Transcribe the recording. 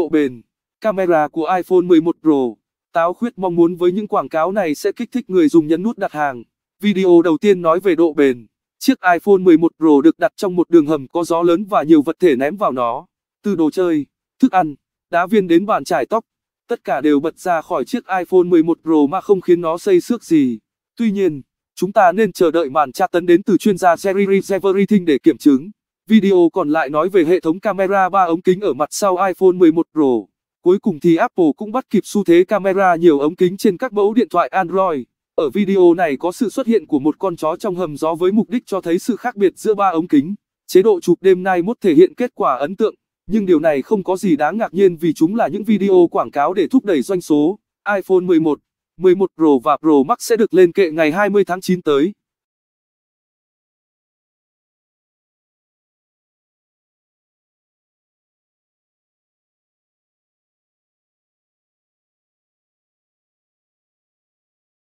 độ bền, camera của iPhone 11 Pro. Táo Khuyết mong muốn với những quảng cáo này sẽ kích thích người dùng nhấn nút đặt hàng. Video đầu tiên nói về độ bền. Chiếc iPhone 11 Pro được đặt trong một đường hầm có gió lớn và nhiều vật thể ném vào nó. Từ đồ chơi, thức ăn, đá viên đến bàn chải tóc, tất cả đều bật ra khỏi chiếc iPhone 11 Pro mà không khiến nó xây xước gì. Tuy nhiên, chúng ta nên chờ đợi màn tra tấn đến từ chuyên gia Jerry Reeves Everything để kiểm chứng. Video còn lại nói về hệ thống camera 3 ống kính ở mặt sau iPhone 11 Pro. Cuối cùng thì Apple cũng bắt kịp xu thế camera nhiều ống kính trên các mẫu điện thoại Android. Ở video này có sự xuất hiện của một con chó trong hầm gió với mục đích cho thấy sự khác biệt giữa ba ống kính. Chế độ chụp đêm nay mốt thể hiện kết quả ấn tượng, nhưng điều này không có gì đáng ngạc nhiên vì chúng là những video quảng cáo để thúc đẩy doanh số. iPhone 11, 11 Pro và Pro Max sẽ được lên kệ ngày 20 tháng 9 tới.